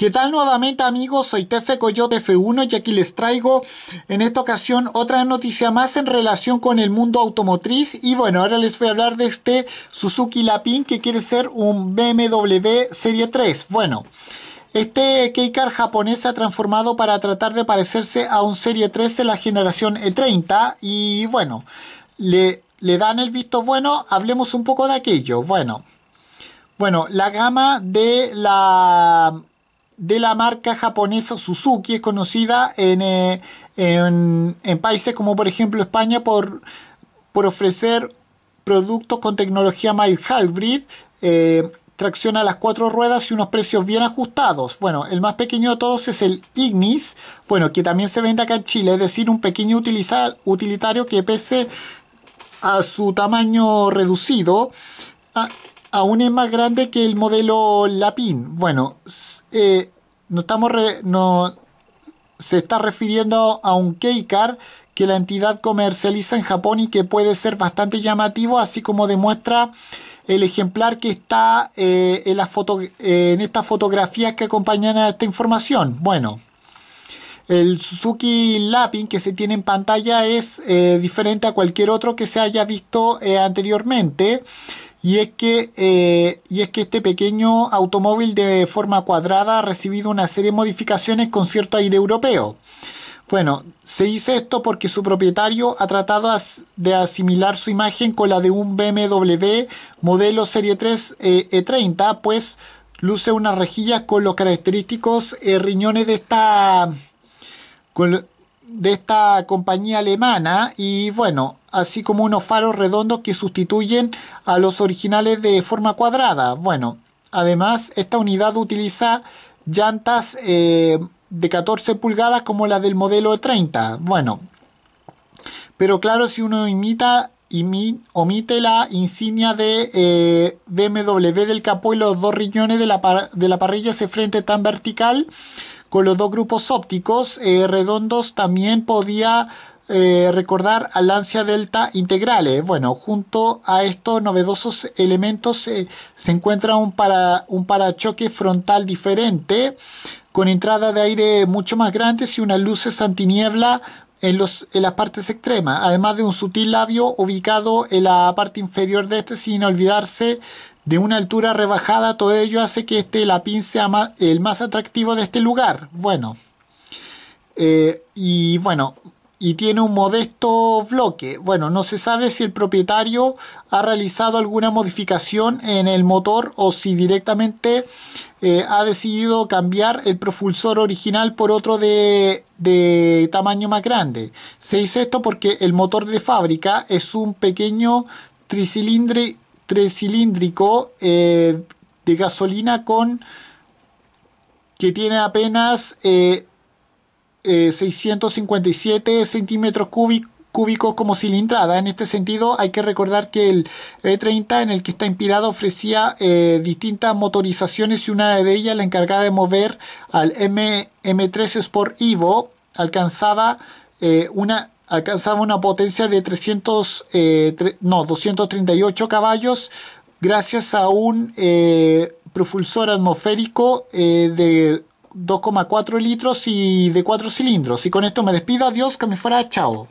¿Qué tal nuevamente amigos? Soy Tefe Coyote F1 y aquí les traigo en esta ocasión otra noticia más en relación con el mundo automotriz y bueno, ahora les voy a hablar de este Suzuki Lapin que quiere ser un BMW Serie 3. Bueno, este K-Car japonés se ha transformado para tratar de parecerse a un Serie 3 de la generación E30 y bueno, le, le dan el visto bueno, hablemos un poco de aquello. Bueno, bueno, la gama de la de la marca japonesa Suzuki. Es conocida eh, en, países como por ejemplo España por, por ofrecer productos con tecnología mild hybrid. Eh, tracción a las cuatro ruedas y unos precios bien ajustados. Bueno, el más pequeño de todos es el Ignis, bueno, que también se vende acá en Chile, es decir, un pequeño utilitario que pese a su tamaño reducido, aún es más grande que el modelo Lapin. Bueno, eh, estamos no, se está refiriendo a un K-Car que la entidad comercializa en Japón y que puede ser bastante llamativo, así como demuestra el ejemplar que está eh, en, en estas fotografías que acompañan a esta información. Bueno, el Suzuki Lapin que se tiene en pantalla es eh, diferente a cualquier otro que se haya visto anteriormente y es que, eh, y es que este pequeño automóvil de forma cuadrada ha recibido una serie de modificaciones con cierto aire europeo. Bueno, se dice esto porque su propietario ha tratado de asimilar su imagen con la de un BMW modelo Serie 3 E30, eh, e pues luce unas rejillas con los característicos eh, riñones de de esta compañía alemana y bueno, así como unos faros redondos que sustituyen a los originales de forma cuadrada. Bueno, además esta unidad utiliza llantas eh, de 14 pulgadas como la del modelo 30. Bueno, pero claro, si uno imita y omite la insignia de eh, BMW del capó y los dos riñones de la, de la parrilla, ese frente tan vertical, con los dos grupos ópticos eh, redondos también podía eh, recordar al ansia delta integrales ¿eh? Bueno, junto a estos novedosos elementos eh, se encuentra un, para, un parachoque frontal diferente, con entrada de aire mucho más grandes y unas luces antiniebla en, los, en las partes extremas, además de un sutil labio ubicado en la parte inferior de este, sin olvidarse de una altura rebajada, todo ello hace que este lapín sea el más atractivo de este lugar. Bueno, y bueno, y tiene un modesto bloque. Bueno, no se sabe si el propietario ha realizado alguna modificación en el motor o si directamente eh, ha decidido cambiar el propulsor original por otro de, tamaño más grande. Se dice esto porque el motor de fábrica es un pequeño tricilíndrico eh, de gasolina con que tiene apenas eh, 657 eh, centímetros cúbicos como cilindrada. En este sentido, hay que recordar que el E30 en el que está inspirado ofrecía eh, distintas motorizaciones y una de ellas, la encargada de mover al M M3 Sport Evo, alcanzaba eh, una alcanzaba una potencia de 300 238 caballos gracias a un propulsor atmosférico de 2,4 litros y de 4 cilindros. Y con esto me despido, adiós, que me fuera, chao.